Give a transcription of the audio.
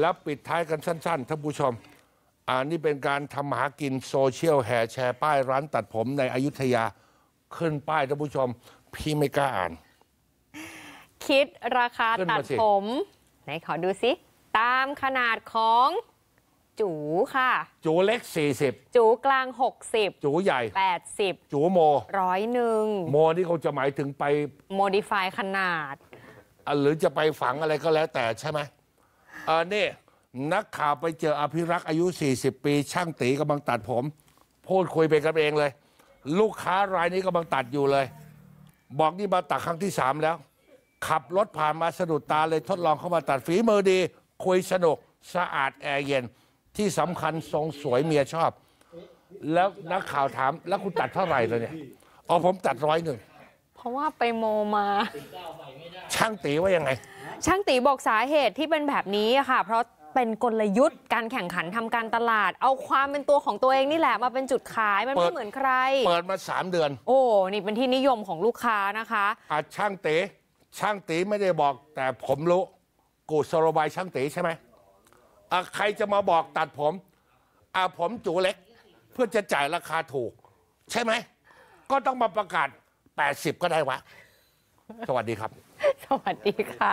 แล้วปิดท้ายกันสั้น ๆ ท่านผู้ชมอ่านี่เป็นการทำหากินโซเชียลแห่แชร์ป้ายร้านตัดผมในอยุธยา ขึ้นป้าย ท่านผู้ชมพี่ไม่กล้าอ่าน คิดราคาตัดผม ไหนขอดูสิตามขนาดของ จูค่ะ จูเล็ก 40 จูกลาง 60 จูใหญ่ 80 จูโมร้อยหนึ่ง โมนี่เขาจะหมายถึงไปโมดิฟายขนาดอหรือจะไปฝังอะไรก็แล้ว แต่ใช่ไหมเออนี่นักข่าวไปเจออภิรักษ์อายุ 40 ปี ช่างตีกำลังตัดผม พูดคุยไปกับเองเลย ลูกค้ารายนี้กำลังตัดอยู่เลย บอกนี่มาตัดครั้งที่สามแล้ว ขับรถผ่านมาสะดุดตาเลยทดลองเข้ามาตัดฝีมือดี คุยสนุกสะอาดแอร์เย็น ที่สำคัญทรงสวยเมียชอบ แล้วนักข่าวถามแล้วคุณตัดเท่าไหร่เลยเนี่ยอ๋อผมตัดร้อยหนึ่งเพราะว่าไปโมมาช่างตีว่ายังไงช่างตีบอกสาเหตุที่เป็นแบบนี้ค่ะ เพราะเป็นกลยุทธ์การแข่งขันทำการตลาด เอาความเป็นตัวของตัวเองนี่แหละมาเป็นจุดขาย มันไม่เหมือนใครเปิดมา3เดือน โอ้นี่เป็นที่นิยมของลูกค้านะคะอาช่างตี ช่างตีไม่ได้บอกแต่ผมรู้กูสโลบายช่างตีใช่ไหมใครจะมาบอกตัดผมอะผมจูเล็ก เพื่อจะจ่ายราคาถูก ใช่ไหมก็ต้องมาประกาศ80ก็ได้วะสวัสดีครับ สวัสดีค่ะ